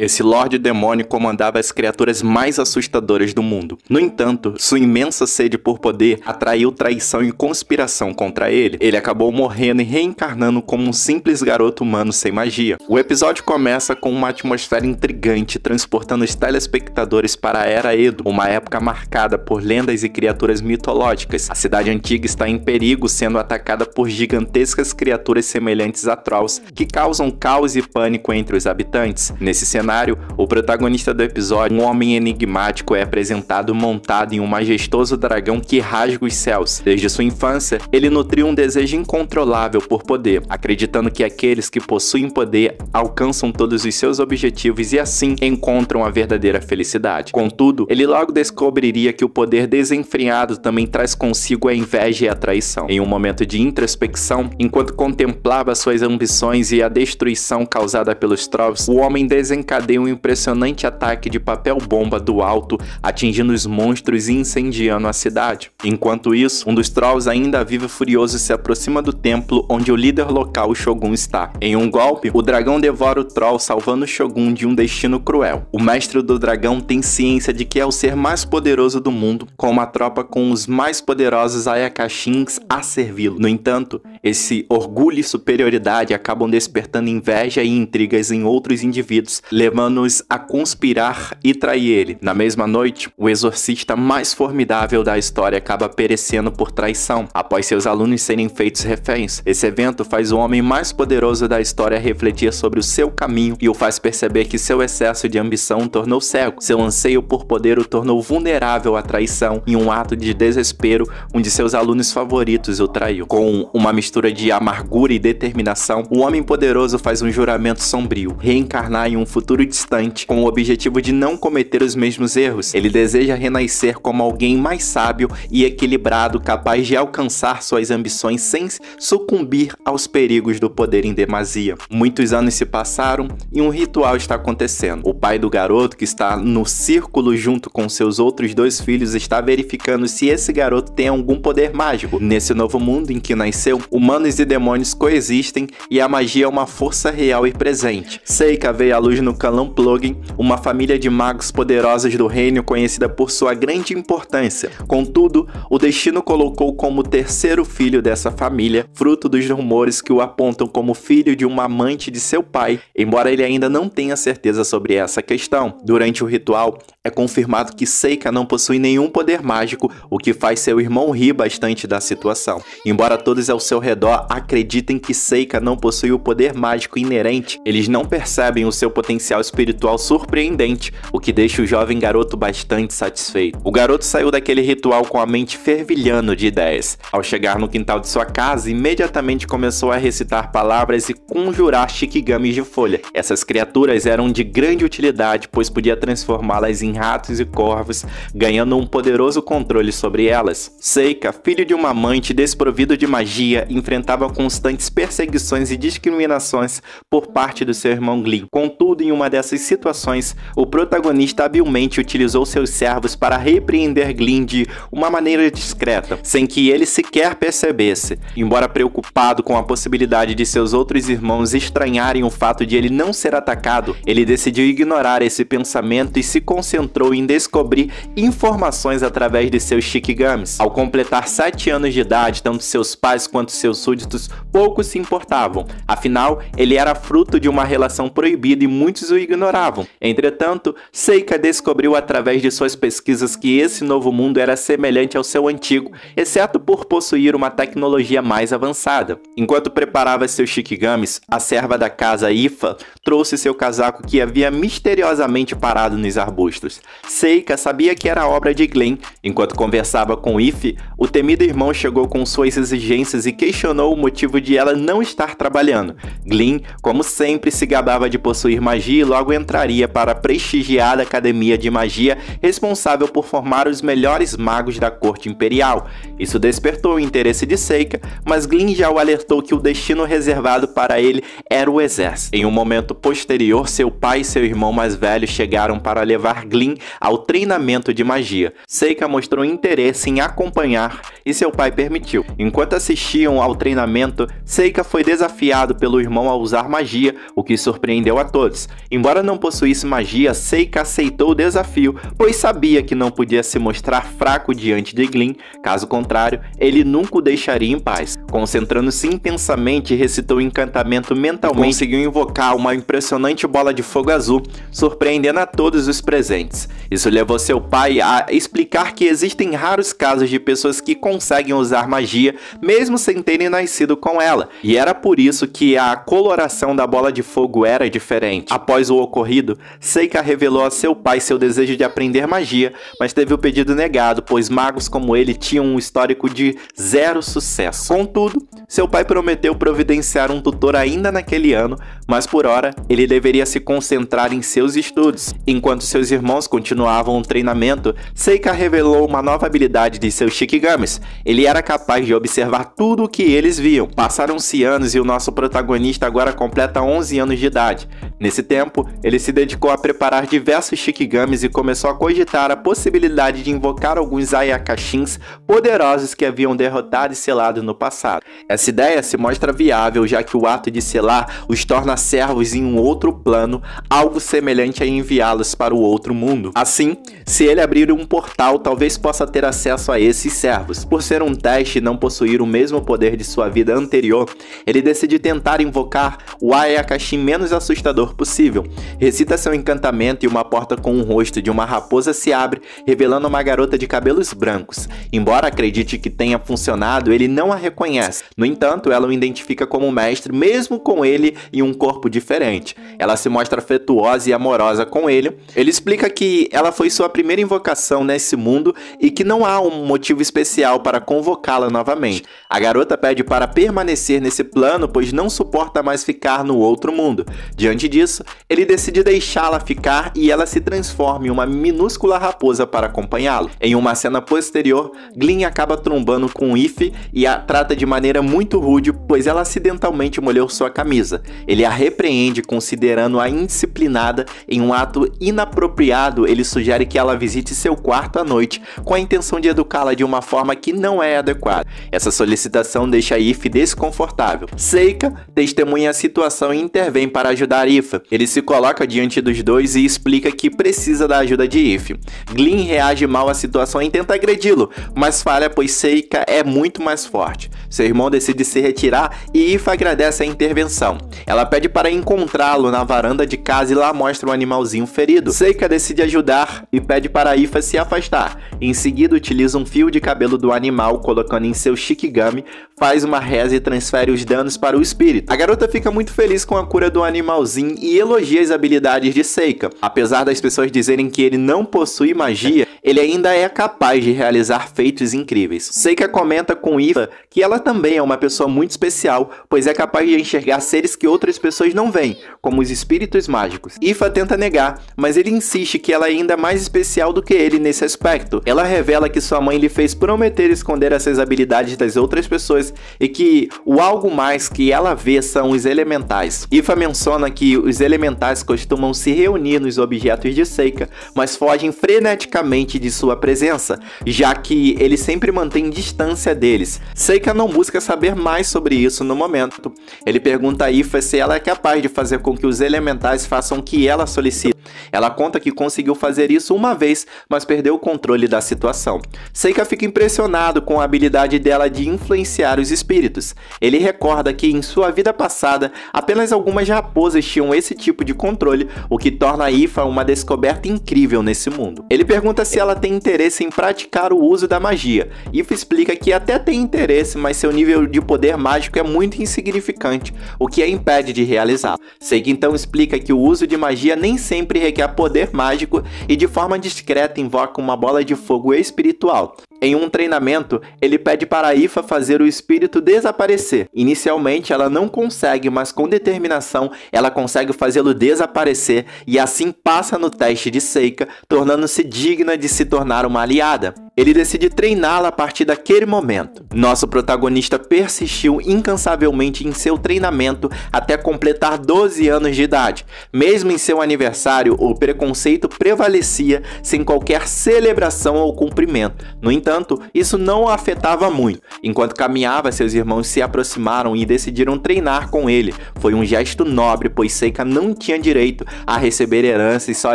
Esse Lorde Demônio comandava as criaturas mais assustadoras do mundo. No entanto, sua imensa sede por poder atraiu traição e conspiração contra ele. Ele acabou morrendo e reencarnando como um simples garoto humano sem magia. O episódio começa com uma atmosfera intrigante, transportando os telespectadores para a Era Edo, uma época marcada por lendas e criaturas mitológicas. A cidade antiga está em perigo, sendo atacada por gigantescas criaturas semelhantes a Trolls, que causam caos e pânico entre os habitantes. Nesse cenário, cenário, o protagonista do episódio, um homem enigmático, é apresentado montado em um majestoso dragão que rasga os céus. Desde sua infância, ele nutriu um desejo incontrolável por poder, acreditando que aqueles que possuem poder alcançam todos os seus objetivos e assim encontram a verdadeira felicidade. Contudo, ele logo descobriria que o poder desenfreado também traz consigo a inveja e a traição. Em um momento de introspecção, enquanto contemplava suas ambições e a destruição causada pelos Trolls, o homem desencadeou desencadeia um impressionante ataque de papel-bomba do alto, atingindo os monstros e incendiando a cidade. Enquanto isso, um dos Trolls ainda vive furioso se aproxima do templo onde o líder local, o Shogun, está. Em um golpe, o dragão devora o Troll, salvando o Shogun de um destino cruel. O mestre do dragão tem ciência de que é o ser mais poderoso do mundo, com uma tropa com os mais poderosos Ayakashins a servi-lo. No entanto, esse orgulho e superioridade acabam despertando inveja e intrigas em outros indivíduos, levando-os a conspirar e trair ele. Na mesma noite, o exorcista mais formidável da história acaba perecendo por traição, após seus alunos serem feitos reféns. Esse evento faz o homem mais poderoso da história refletir sobre o seu caminho e o faz perceber que seu excesso de ambição o tornou cego, seu anseio por poder o tornou vulnerável à traição. Em um ato de desespero, um de seus alunos favoritos o traiu. Com uma mistura mistura de amargura e determinação, o homem poderoso faz um juramento sombrio, reencarnar em um futuro distante com o objetivo de não cometer os mesmos erros. Ele deseja renascer como alguém mais sábio e equilibrado, capaz de alcançar suas ambições sem sucumbir aos perigos do poder em demasia. Muitos anos se passaram e um ritual está acontecendo. O pai do garoto, que está no círculo junto com seus outros dois filhos, está verificando se esse garoto tem algum poder mágico. Nesse novo mundo em que nasceu, humanos e demônios coexistem e a magia é uma força real e presente. Seika veio à luz no Calan Plugin, uma família de magos poderosos do reino conhecida por sua grande importância. Contudo, o destino colocou como terceiro filho dessa família, fruto dos rumores que o apontam como filho de uma amante de seu pai, embora ele ainda não tenha certeza sobre essa questão. Durante o ritual, é confirmado que Seika não possui nenhum poder mágico, o que faz seu irmão rir bastante da situação. Embora todos ao seu redor acreditem que Seika não possui o poder mágico inerente, eles não percebem o seu potencial espiritual surpreendente, o que deixa o jovem garoto bastante satisfeito. O garoto saiu daquele ritual com a mente fervilhando de ideias. Ao chegar no quintal de sua casa, imediatamente começou a recitar palavras e conjurar Shikigamis de folha. Essas criaturas eram de grande utilidade, pois podia transformá-las em ratos e corvos, ganhando um poderoso controle sobre elas. Seika, filho de uma amante desprovido de magia, enfrentava constantes perseguições e discriminações por parte do seu irmão Glee. Contudo, em uma dessas situações, o protagonista habilmente utilizou seus servos para repreender Glee de uma maneira discreta, sem que ele sequer percebesse. Embora preocupado com a possibilidade de seus outros irmãos estranharem o fato de ele não ser atacado, ele decidiu ignorar esse pensamento e se concentrou entrou em descobrir informações através de seus Shikigamis. Ao completar 7 anos de idade, tanto seus pais quanto seus súditos pouco se importavam, afinal, ele era fruto de uma relação proibida e muitos o ignoravam. Entretanto, Seika descobriu através de suas pesquisas que esse novo mundo era semelhante ao seu antigo, exceto por possuir uma tecnologia mais avançada. Enquanto preparava seus Shikigamis, a serva da casa Ifa trouxe seu casaco que havia misteriosamente parado nos arbustos. Seika sabia que era obra de Glenn. Enquanto conversava com Ife, o temido irmão chegou com suas exigências e questionou o motivo de ela não estar trabalhando. Glenn, como sempre, se gabava de possuir magia e logo entraria para a prestigiada Academia de Magia, responsável por formar os melhores magos da corte imperial. Isso despertou o interesse de Seika, mas Glyn já o alertou que o destino reservado para ele era o exército. Em um momento posterior, seu pai e seu irmão mais velho chegaram para levar Glyn Franklin ao treinamento de magia. Seika mostrou interesse em acompanhar e seu pai permitiu. Enquanto assistiam ao treinamento, Seika foi desafiado pelo irmão a usar magia, o que surpreendeu a todos. Embora não possuísse magia, Seika aceitou o desafio, pois sabia que não podia se mostrar fraco diante de Glyn, caso contrário, ele nunca o deixaria em paz. Concentrando-se intensamente, recitou o encantamento mentalmente, conseguiu invocar uma impressionante bola de fogo azul, surpreendendo a todos os presentes diferentes. Isso levou seu pai a explicar que existem raros casos de pessoas que conseguem usar magia mesmo sem terem nascido com ela, e era por isso que a coloração da bola de fogo era diferente. Após o ocorrido, Seika revelou a seu pai seu desejo de aprender magia, mas teve o pedido negado, pois magos como ele tinham um histórico de zero sucesso. Contudo, seu pai prometeu providenciar um tutor ainda naquele ano, mas por hora ele deveria se concentrar em seus estudos, enquanto seus irmãos irmãos continuavam o treinamento, Seika revelou uma nova habilidade de seus Shikigamis. Ele era capaz de observar tudo o que eles viam. Passaram-se anos e o nosso protagonista agora completa 11 anos de idade. Nesse tempo, ele se dedicou a preparar diversos Shikigamis e começou a cogitar a possibilidade de invocar alguns Ayakashins poderosos que haviam derrotado e selado no passado. Essa ideia se mostra viável, já que o ato de selar os torna servos em um outro plano, algo semelhante a enviá-los para o outro mundo mundo. Assim, se ele abrir um portal, talvez possa ter acesso a esses servos. Por ser um teste e não possuir o mesmo poder de sua vida anterior, ele decide tentar invocar o Ayakashi menos assustador possível. Recita seu encantamento e uma porta com o rosto de uma raposa se abre, revelando uma garota de cabelos brancos. Embora acredite que tenha funcionado, ele não a reconhece. No entanto, ela o identifica como mestre, mesmo com ele em um corpo diferente. Ela se mostra afetuosa e amorosa com ele. Ele explica que que ela foi sua primeira invocação nesse mundo e que não há um motivo especial para convocá-la novamente. A garota pede para permanecer nesse plano, pois não suporta mais ficar no outro mundo. Diante disso, ele decide deixá-la ficar e ela se transforma em uma minúscula raposa para acompanhá-lo. Em uma cena posterior, Glyn acaba trombando com Ife e a trata de maneira muito rude, pois ela acidentalmente molhou sua camisa. Ele a repreende, considerando-a indisciplinada em um ato inapropriado ele sugere que ela visite seu quarto à noite, com a intenção de educá-la de uma forma que não é adequada. Essa solicitação deixa a IFE desconfortável. Seika testemunha a situação e intervém para ajudar Ifa. Ele se coloca diante dos dois e explica que precisa da ajuda de Ife. Glyn reage mal à situação e tenta agredi-lo, mas falha pois Seika é muito mais forte. Seu irmão decide se retirar e Ifa agradece a intervenção. Ela pede para encontrá-lo na varanda de casa e lá mostra um animalzinho ferido. Seika decide ajudar e pede para Ifa se afastar. Em seguida utiliza um fio de cabelo do animal colocando em seu seu Shikigami, faz uma reza e transfere os danos para o espírito. A garota fica muito feliz com a cura do animalzinho e elogia as habilidades de Seika. Apesar das pessoas dizerem que ele não possui magia, ele ainda é capaz de realizar feitos incríveis. Seika comenta com Iva que ela também é uma pessoa muito especial, pois é capaz de enxergar seres que outras pessoas não veem, como os espíritos mágicos. Iva tenta negar, mas ele insiste que ela é ainda mais especial do que ele nesse aspecto. Ela revela que sua mãe lhe fez prometer esconder essas habilidades das outras pessoas e que o algo mais que ela vê são os elementais. Ifa menciona que os elementais costumam se reunir nos objetos de Seika, mas fogem freneticamente de sua presença, já que ele sempre mantém distância deles. Seika não busca saber mais sobre isso no momento. Ele pergunta a Ifa se ela é capaz de fazer com que os elementais façam o que ela solicita. Ela conta que conseguiu fazer isso uma vez, mas perdeu o controle da situação. Seika fica impressionado com a habilidade dela de influenciar os espíritos. Ele recorda que em sua vida passada, apenas algumas raposas tinham esse tipo de controle, o que torna a Ifa uma descoberta incrível nesse mundo. Ele pergunta se ela tem interesse em praticar o uso da magia. Ifa explica que até tem interesse, mas seu nível de poder mágico é muito insignificante, o que a impede de realizá-lo. Seika então explica que o uso de magia nem sempre ele requer poder mágico e de forma discreta invoca uma bola de fogo espiritual, em um treinamento, ele pede para Ifa fazer o espírito desaparecer. Inicialmente, ela não consegue, mas com determinação, ela consegue fazê-lo desaparecer e assim passa no teste de Seika, tornando-se digna de se tornar uma aliada. Ele decide treiná-la a partir daquele momento. Nosso protagonista persistiu incansavelmente em seu treinamento até completar 12 anos de idade. Mesmo em seu aniversário, o preconceito prevalecia sem qualquer celebração ou cumprimento. No Entretanto, isso não o afetava muito. Enquanto caminhava, seus irmãos se aproximaram e decidiram treinar com ele. Foi um gesto nobre, pois Seika não tinha direito a receber herança e só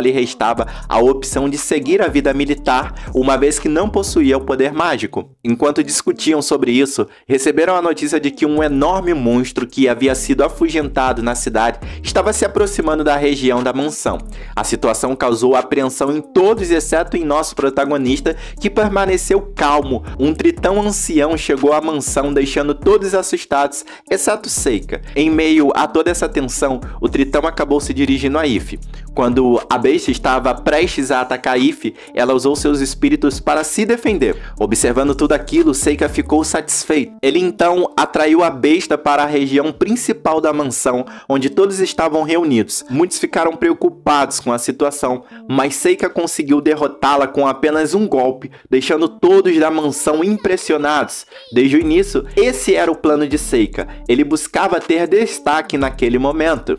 lhe restava a opção de seguir a vida militar, uma vez que não possuía o poder mágico. Enquanto discutiam sobre isso, receberam a notícia de que um enorme monstro que havia sido afugentado na cidade estava se aproximando da região da mansão. A situação causou apreensão em todos, exceto em nosso protagonista, que permaneceu calmo, um tritão ancião chegou à mansão deixando todos assustados, exceto Seika. Em meio a toda essa tensão, o tritão acabou se dirigindo a Ife. Quando a besta estava prestes a atacar Ife, ela usou seus espíritos para se defender. Observando tudo aquilo, Seika ficou satisfeito. Ele então atraiu a besta para a região principal da mansão, onde todos estavam reunidos. Muitos ficaram preocupados com a situação, mas Seika conseguiu derrotá-la com apenas um golpe, deixando todos todos da mansão impressionados. Desde o início, esse era o plano de Seika. Ele buscava ter destaque naquele momento.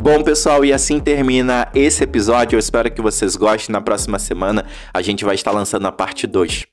Bom, pessoal, e assim termina esse episódio. Eu espero que vocês gostem. Na próxima semana, a gente vai estar lançando a parte 2.